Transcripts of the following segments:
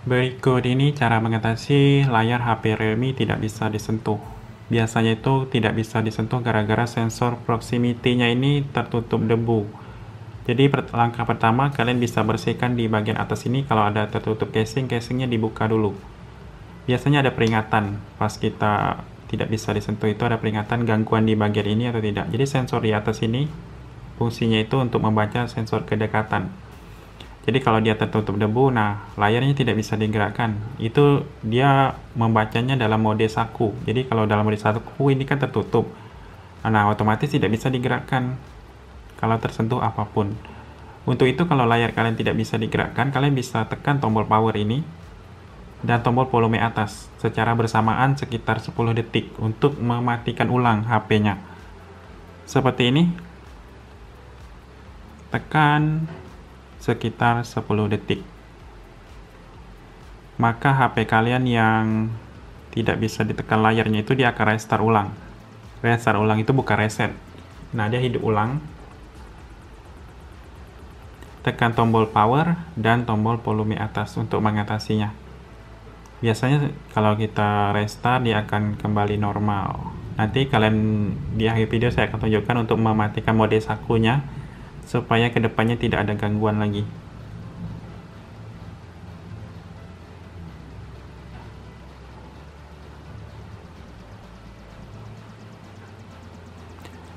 Berikut ini cara mengatasi layar HP Realme tidak bisa disentuh. Biasanya itu tidak bisa disentuh gara-gara sensor proximity-nya ini tertutup debu. Jadi langkah pertama kalian bisa bersihkan di bagian atas ini kalau ada tertutup casing, casingnya dibuka dulu. Biasanya ada peringatan pas kita tidak bisa disentuh itu ada peringatan gangguan di bagian ini atau tidak. Jadi sensor di atas ini fungsinya itu untuk membaca sensor kedekatan. Jadi kalau dia tertutup debu, nah layarnya tidak bisa digerakkan. Itu dia membacanya dalam mode saku. Jadi kalau dalam mode saku ini kan tertutup. Nah, otomatis tidak bisa digerakkan kalau tersentuh apapun. Untuk itu kalau layar kalian tidak bisa digerakkan, kalian bisa tekan tombol power ini dan tombol volume atas secara bersamaan sekitar 10 detik untuk mematikan ulang HP-nya. Seperti ini. Tekan sekitar 10 detik. Maka HP kalian yang tidak bisa ditekan layarnya itu dia akan restart ulang. Restart ulang itu bukan reset. Nah, dia hidup ulang. Tekan tombol power dan tombol volume atas untuk mengatasinya. Biasanya kalau kita restart dia akan kembali normal. Nanti kalian di akhir video saya akan tunjukkan untuk mematikan mode sakunya supaya kedepannya tidak ada gangguan lagi.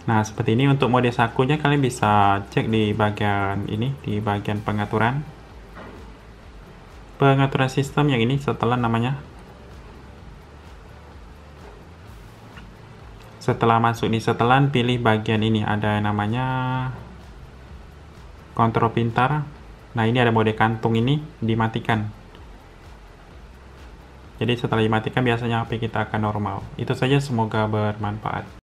Nah, seperti ini untuk mode sakunya kalian bisa cek di bagian ini, di bagian pengaturan. Pengaturan sistem yang ini setelah namanya. Setelah masuk di setelan, pilih bagian ini, ada namanya kontrol pintar nah ini ada mode kantung ini dimatikan jadi setelah dimatikan biasanya HP kita akan normal itu saja semoga bermanfaat